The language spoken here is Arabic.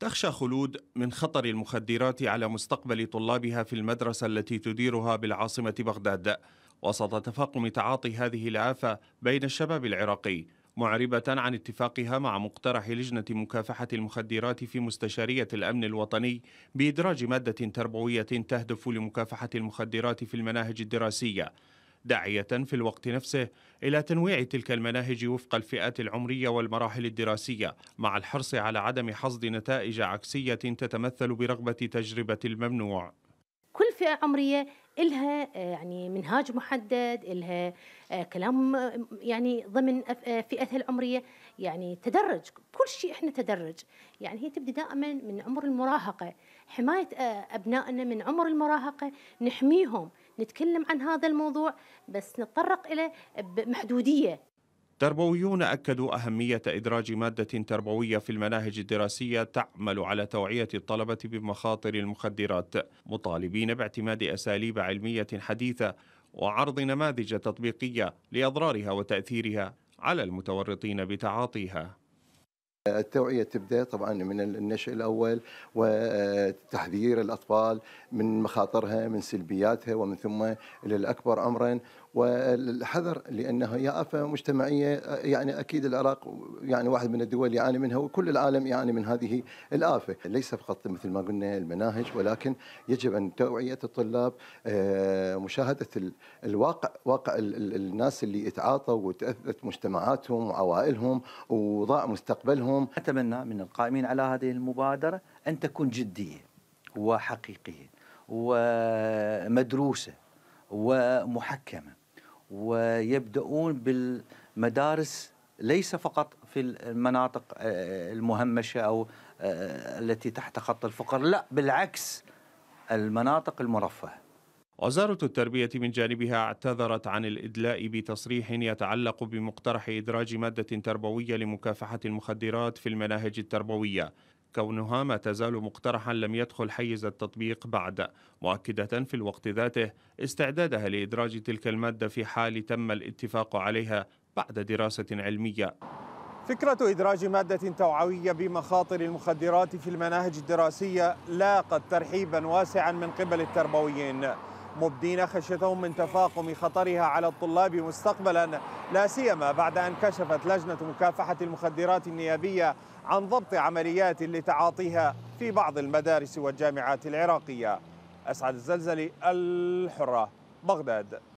تخشى خلود من خطر المخدرات على مستقبل طلابها في المدرسة التي تديرها بالعاصمة بغداد وسط تفاقم تعاطي هذه الآفة بين الشباب العراقي معربة عن اتفاقها مع مقترح لجنة مكافحة المخدرات في مستشارية الأمن الوطني بإدراج مادة تربوية تهدف لمكافحة المخدرات في المناهج الدراسية داعية في الوقت نفسه إلى تنويع تلك المناهج وفق الفئات العمرية والمراحل الدراسية مع الحرص على عدم حصد نتائج عكسية تتمثل برغبة تجربة الممنوع كل فئة عمرية إلها آه، يعني منهاج محدد إلها آه، كلام آه، يعني ضمن فئتها العمرية يعني تدرج كل شيء إحنا تدرج يعني هي تبدأ دائما من عمر المراهقة حماية أبنائنا من عمر المراهقة نحميهم نتكلم عن هذا الموضوع بس نتطرق إلى بمحدودية تربويون أكدوا أهمية إدراج مادة تربوية في المناهج الدراسية تعمل على توعية الطلبة بمخاطر المخدرات، مطالبين باعتماد أساليب علمية حديثة وعرض نماذج تطبيقية لأضرارها وتأثيرها على المتورطين بتعاطيها. التوعية تبدأ طبعا من النشء الأول وتحذير الأطفال من مخاطرها من سلبياتها ومن ثم إلى الأكبر والحذر لأنها هي آفة مجتمعية يعني أكيد العراق يعني واحد من الدول يعاني منها وكل العالم يعاني من هذه الآفة ليس فقط مثل ما قلنا المناهج ولكن يجب أن توعية الطلاب آه، مشاهدة الواقع واقع الناس اللي اتعاطوا وتأثرت مجتمعاتهم وعوائلهم وضاع مستقبلهم اليوم أتمنى من القائمين على هذه المبادرة أن تكون جدية وحقيقية ومدروسة ومحكمة ويبدأون بالمدارس ليس فقط في المناطق آه، المهمشة أو آه، التي تحت خط الفقر لا بالعكس المناطق المرفهه وزارة التربية من جانبها اعتذرت عن الإدلاء بتصريح يتعلق بمقترح إدراج مادة تربوية لمكافحة المخدرات في المناهج التربوية كونها ما تزال مقترحا لم يدخل حيز التطبيق بعد مؤكدة في الوقت ذاته استعدادها لإدراج تلك المادة في حال تم الاتفاق عليها بعد دراسة علمية فكرة إدراج مادة توعوية بمخاطر المخدرات في المناهج الدراسية لاقت ترحيبا واسعا من قبل التربويين مبدين خشيتهم من تفاقم خطرها على الطلاب مستقبلا لا سيما بعد أن كشفت لجنة مكافحة المخدرات النيابية عن ضبط عمليات لتعاطيها في بعض المدارس والجامعات العراقية أسعد الزلزلي الحرة بغداد